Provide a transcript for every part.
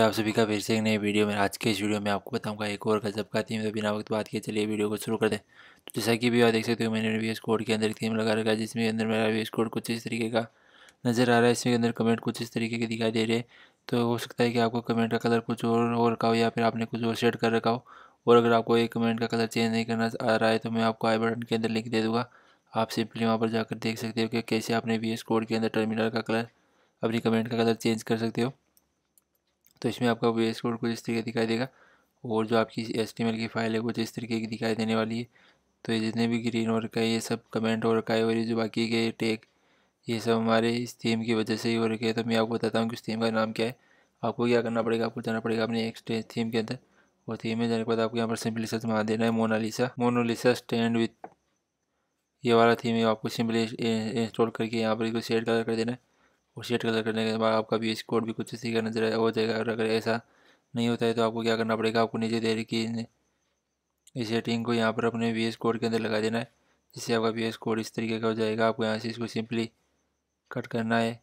नमस्कार तो आप सभी का फिर से एक नई वीडियो में आज के इस वीडियो में आपको बताऊंगा एक और गजब का थीम तो बिना वक्त बात किए चलिए वीडियो को शुरू कर दें तो जैसा कि भी आप देख सकते हो मैंने वी कोड के अंदर एक थीम लगा रखा है जिसमें अंदर मेरा वी कोड कुछ इस तरीके का नज़र आ रहा है इसमें अंदर कमेंट कुछ इस तरीके के दिखाई दे रहे हैं तो हो सकता है कि आपको कमेंट का कलर कुछ और हो रखा हो या फिर आपने कुछ और सेट कर रखा हो और अगर आपको एक कमेंट का कलर चेंज नहीं करना आ रहा है तो मैं आपको आई बटन के अंदर लिंक दे दूँगा आप सिंपली वहाँ पर जाकर देख सकते हो कि कैसे आपने वी कोड के अंदर टर्मिनल का कलर अपनी कमेंट का कलर चेंज कर सकते हो तो इसमें आपका वी कोड कुछ इस तरीके दिखाई देगा और जो आपकी एस की फ़ाइल है कुछ इस तरीके की दिखाई देने वाली है तो ये जितने भी ग्रीन वर्क रखा है ये सब कमेंट हो रखा है और ये जो बाकी के टेक ये सब हमारे इस थीम की वजह से ही हो रखे है तो मैं आपको बताता हूँ कि इस थीम का नाम क्या है आपको क्या करना पड़ेगा आपको जाना पड़ेगा अपने एक थीम के अंदर और थीम में जाने के बाद आपको यहाँ पर सिंपली सर्च मार देना है मोनालिसा मोनालिसा स्टैंड विथ ये वाला थीम है आपको सिंपली इंस्टॉल करके यहाँ पर इसको शेड कलर कर देना है और शेड कलर करने के बाद आपका भी कोड भी कुछ इसी का नजर हो जाएगा और अगर ऐसा नहीं होता है तो आपको क्या करना पड़ेगा आपको नीचे दे रखी इस सेटिंग को यहाँ पर अपने वी एस कोड के अंदर लगा देना है जिससे आपका वी एस कोड इस तरीके का हो जाएगा आपको यहाँ से इसको सिंपली कट करना है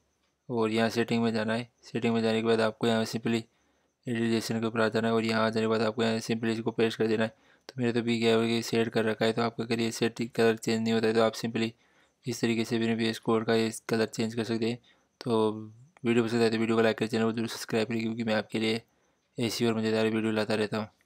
और यहाँ सेटिंग में जाना है सेटिंग में जाने के बाद आपको यहाँ सिंपली एडिटेशन के ऊपर आ जाना है और यहाँ आ जाने के बाद आपको यहाँ सिंपली इसको पेश कर देना है तो मेरे तो भी क्या होगी सेट कर रखा है तो आपका अगर ये सेट कलर चेंज नहीं होता है तो आप सिंपली इस तरीके से भी वी एस कोड का ये कलर चेंज कर सकते हैं तो वीडियो पसंद आए तो वीडियो को लाइक कर चैनल को जरूर सब्सक्राइब करें क्योंकि मैं आपके लिए ऐसी और मज़ेदार वीडियो लाता रहता हूँ